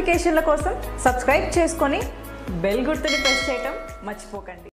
నోటిఫికేషన్ల కోసం సబ్స్క్రైబ్ చేసుకొని బెల్ గుర్తుని ప్రెస్ చేయటం మర్చిపోకండి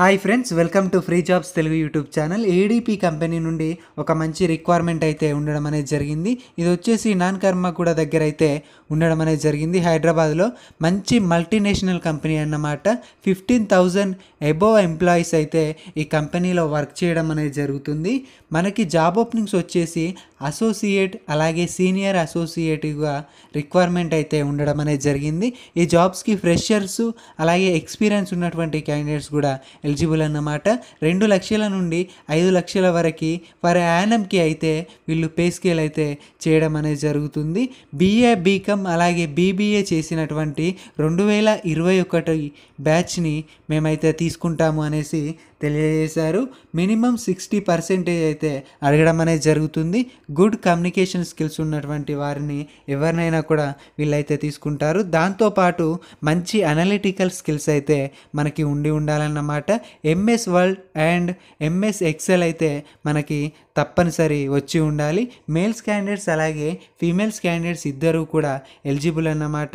hi friends welcome to free jobs Telugu YouTube channel ADP company నుండి ఒక మంచి రిక్వైర్మెంట్ అయితే ఉండడం అనేది జరిగింది ఇది వచ్చేసి నాన్ కర్మ కూడా దగ్గర అయితే ఉండడం అనేది జరిగింది హైదరాబాద్లో మంచి మల్టీనేషనల్ కంపెనీ అన్నమాట ఫిఫ్టీన్ థౌజండ్ అబోవ్ ఎంప్లాయీస్ అయితే ఈ కంపెనీలో వర్క్ చేయడం అనేది జరుగుతుంది మనకి జాబ్ ఓపెనింగ్స్ వచ్చేసి అసోసియేట్ అలాగే సీనియర్ అసోసియేట్గా రిక్వైర్మెంట్ అయితే ఉండడం అనేది జరిగింది ఈ జాబ్స్కి ఫ్రెషర్స్ అలాగే ఎక్స్పీరియన్స్ ఉన్నటువంటి క్యాండిడేట్స్ కూడా ఎలిజిబుల్ అన్నమాట రెండు లక్షల నుండి ఐదు లక్షల వరకు ఫర్ యానంకి అయితే వీళ్ళు పే స్కేల్ అయితే చేయడం అనేది జరుగుతుంది బీఏ బీకామ్ అలాగే బీబీఏ చేసినటువంటి రెండు వేల ఇరవై ఒకటి బ్యాచ్ని మేమైతే తీసుకుంటాము అనేసి తెలియజేశారు మినిమం సిక్స్టీ పర్సెంటేజ్ అయితే అడగడం అనేది జరుగుతుంది గుడ్ కమ్యూనికేషన్ స్కిల్స్ ఉన్నటువంటి వారిని ఎవరినైనా కూడా వీళ్ళైతే తీసుకుంటారు దాంతోపాటు మంచి అనలిటికల్ స్కిల్స్ అయితే మనకి ఉండి ఉండాలన్నమాట MS Word and MS Excel అయితే మనకి తప్పనిసరి వచ్చి ఉండాలి మేల్స్ క్యాండిడేట్స్ అలాగే ఫీమేల్స్ క్యాండిడేట్స్ ఇద్దరు కూడా ఎలిజిబుల్ అన్నమాట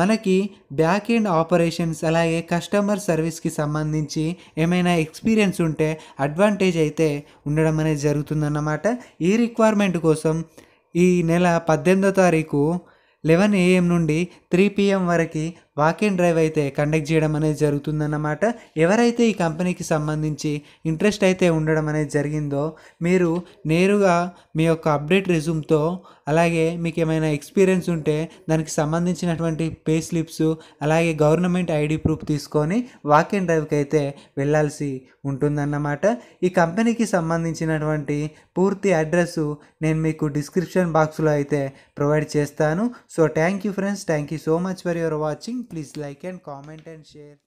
మనకి బ్యాక్ ఎండ్ ఆపరేషన్స్ అలాగే కస్టమర్ సర్వీస్కి సంబంధించి ఏమైనా ఎక్స్పీరియన్స్ ఉంటే అడ్వాంటేజ్ అయితే ఉండడం అనేది జరుగుతుందన్నమాట ఈ రిక్వైర్మెంట్ కోసం ఈ నెల పద్దెనిమిదో తారీఖు లెవెన్ ఏఎం నుండి త్రీ పిఎం వరకు వాక్ ఇన్ డ్రైవ్ అయితే కండక్ట్ చేయడం అనేది జరుగుతుందన్నమాట ఎవరైతే ఈ కంపెనీకి సంబంధించి ఇంట్రెస్ట్ అయితే ఉండడం అనేది జరిగిందో మీరు నేరుగా మీ యొక్క అప్డేట్ రెజ్యూమ్తో అలాగే మీకు ఏమైనా ఎక్స్పీరియన్స్ ఉంటే దానికి సంబంధించినటువంటి పే స్లిప్స్ అలాగే గవర్నమెంట్ ఐడి ప్రూఫ్ తీసుకొని వాక్ ఇన్ డ్రైవ్కి అయితే వెళ్ళాల్సి ఉంటుందన్నమాట ఈ కంపెనీకి సంబంధించినటువంటి పూర్తి అడ్రస్ నేను మీకు డిస్క్రిప్షన్ బాక్స్లో అయితే ప్రొవైడ్ చేస్తాను so thank you friends thank you so much for your watching please like and comment and share